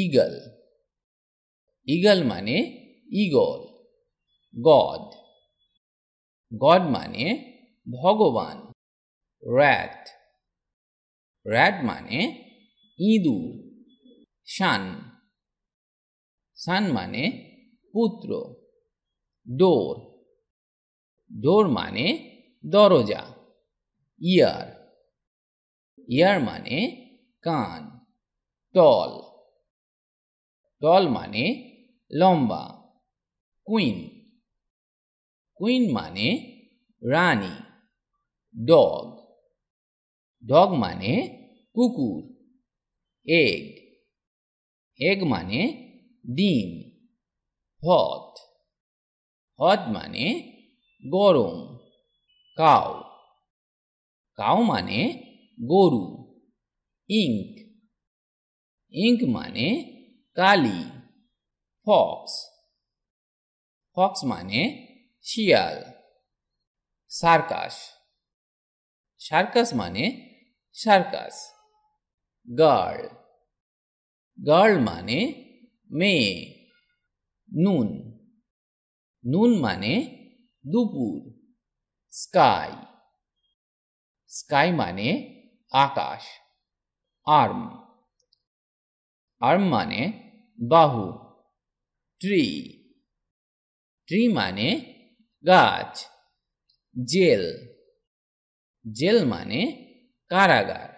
eagle eagle মানে eagle god god মানে ভগবান র্যাট র্যাট মানে ইঁদুর সান সান মানে পুত্র ডোর ডোর মানে দরজা ইয়ার ইয়ার মানে কান টল টল মানে লম্বা কুইন কুইন মানে রানী ডগ ডগ মানে কুকুর এগ এগ মানে ডিম হট হট মানে গরম কাউ কাউ মানে গরু ইঙ্ক ইঙ্ক মানে काली फॉक्स फॉक्स माने शियाल सार्कस सार्कस माने सार्कस गर्ल गर्ल माने मे नून नून माने दुपुर स्काई स्काई माने आकाश आर्म आर्म माने বাহু ট্রি ট্রি মানে গাছ জেল জেল মানে কারাগার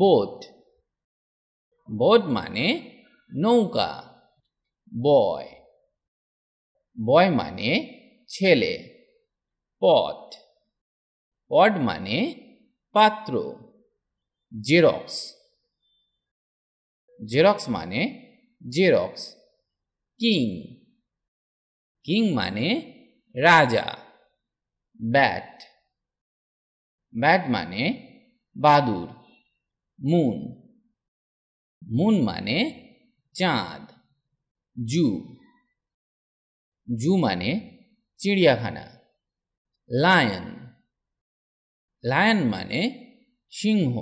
বোট বোট মানে নৌকা বয় বয় মানে ছেলে পট পট মানে পাত্র জেরক্স জেরক্স মানে জেরক্স কিং কিং মানে রাজা ব্যাট ব্যাট মানে বাদুর মুন মুন মানে চাঁদ জু জু মানে চিড়িয়াখানা লায়ন লায়ন মানে সিংহ